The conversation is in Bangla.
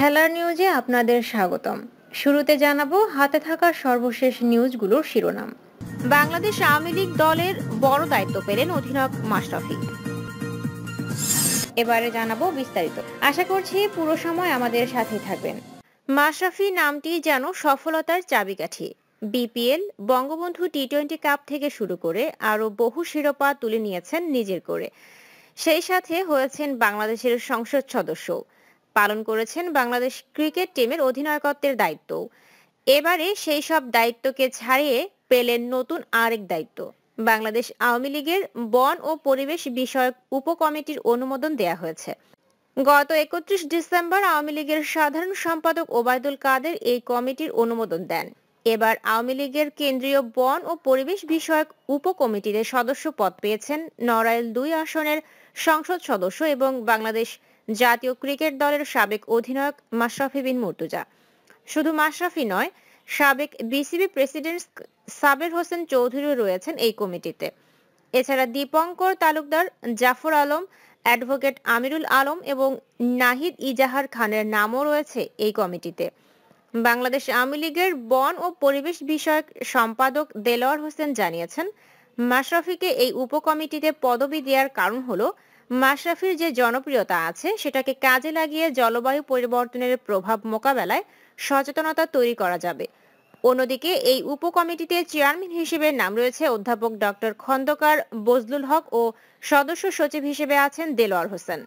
খেলার নিউজে আপনাদের স্বাগতম শুরুতে জানাবো হাতে থাকা সর্বশেষ নিউজগুলোর শিরোনাম বাংলাদেশ আওয়ামী লীগ দলের বড় দায়িত্ব পেলেন অধিনায়ক মাশরাফি এবারে জানাবো বিস্তারিত আশা করছি পুরো সময় আমাদের সাথে থাকবেন মাশরাফি নামটি যেন সফলতার চাবিকাঠি BPL Bangabandhu T twenty cup থেকে শুরু করে আরও বহু শিরোপা তুলে নিয়েছেন নিজের করে সেই সাথে হয়েছেন বাংলাদেশের সংসদ সদস্য পালন করেছেন বাংলাদেশ ক্রিকেট টিমের অধিনায়কত্বের দায়িত্ব এবারে সেই সব দায়িত্বকে ছাড়িয়ে পেলেন নতুন আরেক দায়িত্ব বাংলাদেশ আওয়ামী লীগের বন ও পরিবেশ বিষয়ক উপকমিটির অনুমোদন দেয়া হয়েছে গত একত্রিশ ডিসেম্বর আওয়ামী লীগের সাধারণ সম্পাদক ওবায়দুল কাদের এই কমিটির অনুমোদন দেন এবার আওয়ামী লীগের কেন্দ্রীয় বন ও পরিবেশ বিষয়ক উপকমিটিতে সদস্য পদ পেয়েছেন নড়াইল দুই আসনের সংসদ সদস্য এবং বাংলাদেশ জাতীয় ক্রিকেট দলের সাবেক অধিনায়ক মাশরাফি বিন মুর্তুজা শুধু মাশরাফি নয় সাবেক বিসিবি প্রেসিডেন্ট সাবের হোসেন চৌধুরীও রয়েছেন এই কমিটিতে এছাড়া দীপঙ্কর তালুকদার জাফর আলম অ্যাডভোকেট আমিরুল আলম এবং নাহিদ ইজাহার খানের নামও রয়েছে এই কমিটিতে বাংলাদেশ আওয়ামী লীগের বন ও পরিবেশ বিষয়ক সম্পাদক দেলোয়ার হোসেন জানিয়েছেন মাশরাফিকে এই উপকমিটিতে পদবি দেওয়ার কারণ হলো মাশরাফির যে জনপ্রিয়তা আছে সেটাকে কাজে লাগিয়ে জলবায়ু পরিবর্তনের প্রভাব মোকাবেলায় সচেতনতা তৈরি করা যাবে অন্যদিকে এই উপকমিটিতে চেয়ারম্যান হিসেবে নাম রয়েছে অধ্যাপক ডক্টর খন্দকার বজলুল হক ও সদস্য সচিব হিসেবে আছেন দেলোয়ার হোসেন